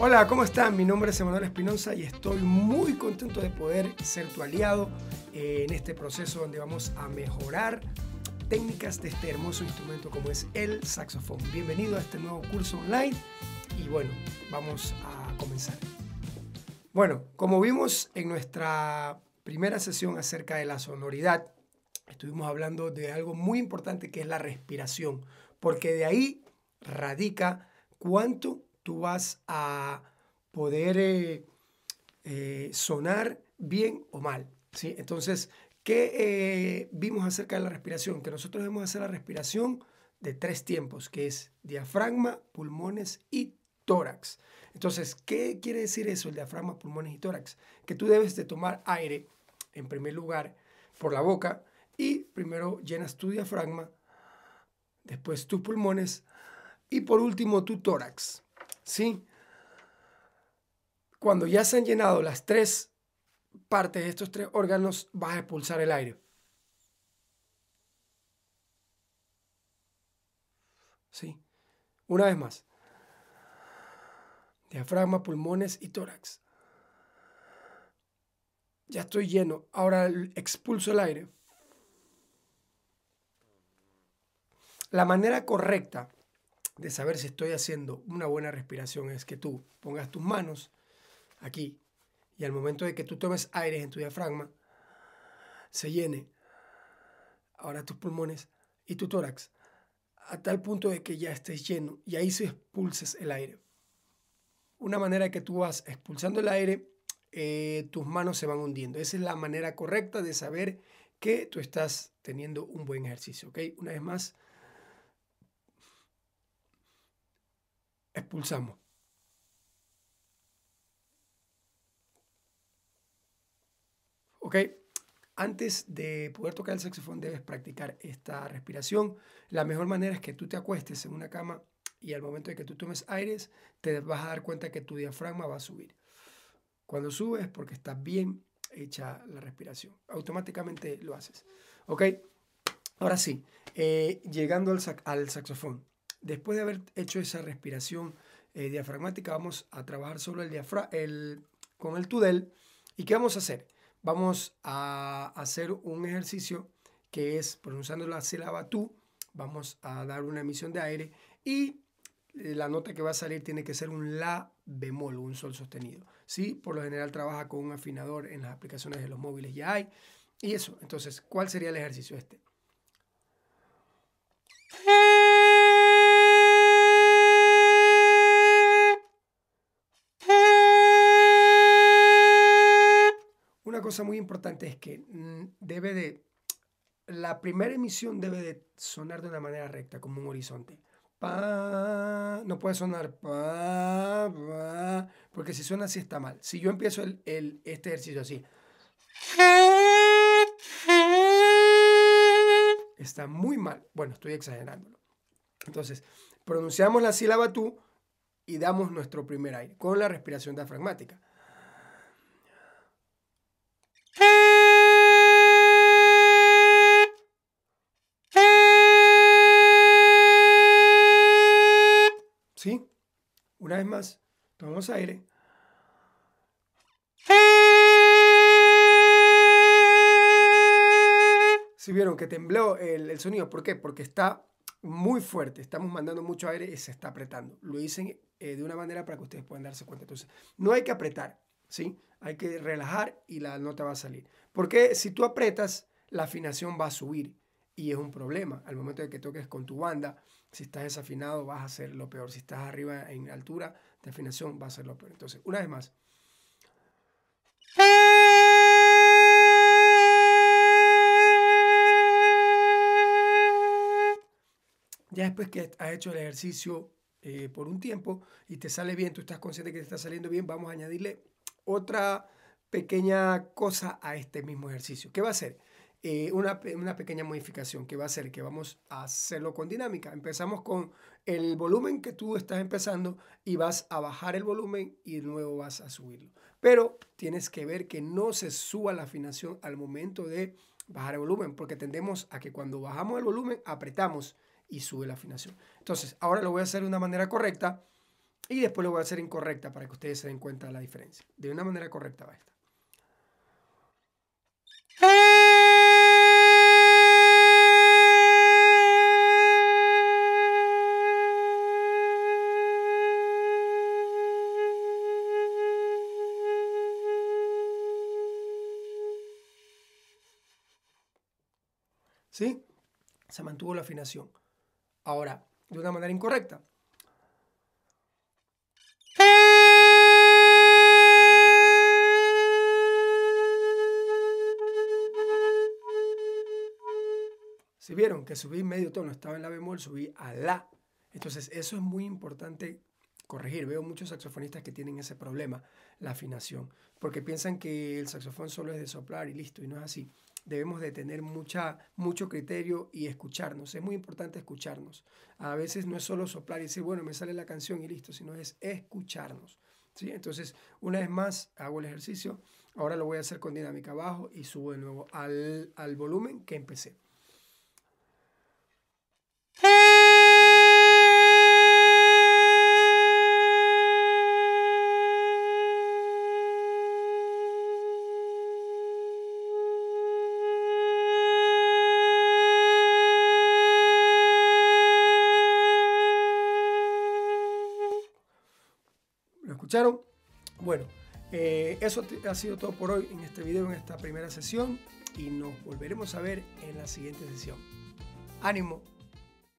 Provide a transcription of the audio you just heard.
Hola, ¿cómo están? Mi nombre es Emanuel Espinosa y estoy muy contento de poder ser tu aliado eh, en este proceso donde vamos a mejorar técnicas de este hermoso instrumento como es el saxofón. Bienvenido a este nuevo curso online y bueno, vamos a comenzar. Bueno, como vimos en nuestra primera sesión acerca de la sonoridad, estuvimos hablando de algo muy importante que es la respiración, porque de ahí radica cuánto tú vas a poder eh, eh, sonar bien o mal. ¿sí? Entonces, ¿qué eh, vimos acerca de la respiración? Que nosotros debemos hacer la respiración de tres tiempos, que es diafragma, pulmones y tórax. Entonces, ¿qué quiere decir eso, el diafragma, pulmones y tórax? Que tú debes de tomar aire, en primer lugar, por la boca, y primero llenas tu diafragma, después tus pulmones, y por último tu tórax. ¿sí? Cuando ya se han llenado las tres partes de estos tres órganos, vas a expulsar el aire. ¿Sí? Una vez más. Diafragma, pulmones y tórax. Ya estoy lleno. Ahora expulso el aire. La manera correcta de saber si estoy haciendo una buena respiración es que tú pongas tus manos aquí y al momento de que tú tomes aire en tu diafragma, se llene ahora tus pulmones y tu tórax a tal punto de que ya estés lleno y ahí se expulses el aire. Una manera que tú vas expulsando el aire, eh, tus manos se van hundiendo. Esa es la manera correcta de saber que tú estás teniendo un buen ejercicio. okay Una vez más, Pulsamos. Ok, antes de poder tocar el saxofón debes practicar esta respiración. La mejor manera es que tú te acuestes en una cama y al momento de que tú tomes aires te vas a dar cuenta que tu diafragma va a subir. Cuando subes porque está bien hecha la respiración. Automáticamente lo haces. ¿Ok? Ahora sí, eh, llegando al saxofón. Después de haber hecho esa respiración eh, diafragmática, vamos a trabajar solo el con el tudel. ¿Y qué vamos a hacer? Vamos a hacer un ejercicio que es pronunciando la sílaba tú, vamos a dar una emisión de aire y eh, la nota que va a salir tiene que ser un la bemol, un sol sostenido. ¿sí? Por lo general trabaja con un afinador en las aplicaciones de los móviles ya hay. Y eso, entonces, ¿cuál sería el ejercicio este? muy importante es que mm, debe de, la primera emisión debe de sonar de una manera recta, como un horizonte. Pa, no puede sonar pa, porque si suena así está mal. Si yo empiezo el, este ejercicio así, está muy mal. Bueno, estoy exagerando, Entonces, pronunciamos la sílaba tú y damos nuestro primer aire con la respiración diafragmática. vez más, tomamos aire. Si vieron que tembló el, sonido, ¿por qué? Porque está muy fuerte, estamos mandando mucho aire y se está apretando. Lo dicen eh, de una manera para que ustedes puedan darse cuenta. Entonces, no hay que apretar, ¿sí? Hay que relajar y la nota va a salir. Porque si tú apretas, la afinación va a subir y es un problema. Al momento de que toques con tu banda, si estás desafinado vas a hacer lo peor. Si estás arriba en altura de afinación vas a ser lo peor. Entonces, una vez más. Ya después que has hecho el ejercicio eh, por un tiempo y te sale bien, tú estás consciente que te está saliendo bien, vamos a añadirle otra pequeña cosa a este mismo ejercicio. ¿Qué va a hacer? Eh, una, pequeña modificación que va a ser que vamos a hacerlo con dinámica. Empezamos con el volumen que tú estás empezando y vas a bajar el volumen y de vas a subirlo. Pero tienes que ver que no se suba la afinación al momento de bajar el volumen, porque tendemos a que cuando bajamos el volumen apretamos y sube la afinación. Entonces, ahora lo voy a hacer de una manera correcta y después lo voy a hacer incorrecta para que ustedes se den cuenta de la diferencia. De una manera correcta va esta. ¿sí? Se mantuvo la afinación. Ahora, de una manera incorrecta. Si vieron que subí medio tono, estaba en la bemol, subí a la. Entonces, eso es muy importante corregir. Veo muchos saxofonistas que tienen ese problema, la afinación, porque piensan que el saxofón solo es de soplar y listo, y no es así. Debemos de tener mucha, mucho criterio y escucharnos. Es muy importante escucharnos. A veces no es solo soplar y decir, bueno, me sale la canción y listo, sino es escucharnos. ¿sí? Entonces, una vez más, hago el ejercicio. Ahora lo voy a hacer con dinámica abajo y subo de nuevo al volumen que empecé. escucharon. Bueno, eh, eso ha sido todo por hoy en este video, en esta primera sesión. Y nos volveremos a ver en la siguiente sesión. ¡Ánimo!